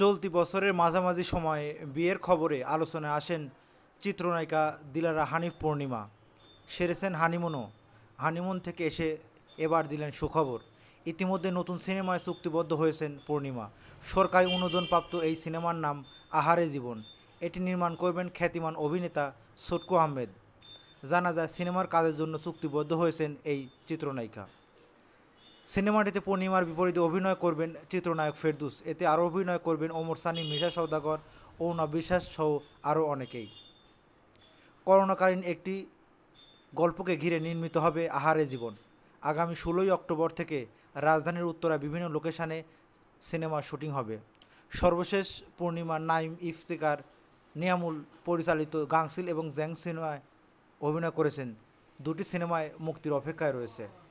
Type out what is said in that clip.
চলতি বছরের মাঝামাঝি সময়ে বিয়ের খবরে আলোচনায় আসেন চিত্রনায়িকা দিলারা হানিফ পূর্ণিমা সেরেছেন হানিমুনও হানিমুন থেকে এসে এবার দিলেন সুখবর ইতিমধ্যে নতুন সিনেমায় চুক্তিবদ্ধ হয়েছেন পূর্ণিমা সরকারি অনুদানপ্রাপ্ত এই সিনেমার নাম আহারে জীবন এটি নির্মাণ করবেন খ্যাতিমান অভিনেতা সটকু আহমেদ জানা যায় সিনেমার কাজের জন্য চুক্তিবদ্ধ হয়েছেন এই চিত্রনায়িকা সিনেমাটিতে পূর্ণিমার বিপরীতে অভিনয় করবেন চিত্রনায়ক ফেরদুস এতে আরও অভিনয় করবেন ওমর সানি মিশা সৌদাগর অরুণা বিশ্বাস সহ আরও অনেকেই করোনাকালীন একটি গল্পকে ঘিরে নির্মিত হবে আহারে জীবন আগামী ষোলোই অক্টোবর থেকে রাজধানীর উত্তরা বিভিন্ন লোকেশানে সিনেমার শুটিং হবে সর্বশেষ পূর্ণিমা নাইম ইফতিকার নিয়ামুল পরিচালিত গাংসিল এবং জ্যাং সিনেমায় অভিনয় করেছেন দুটি সিনেমায় মুক্তির অপেক্ষায় রয়েছে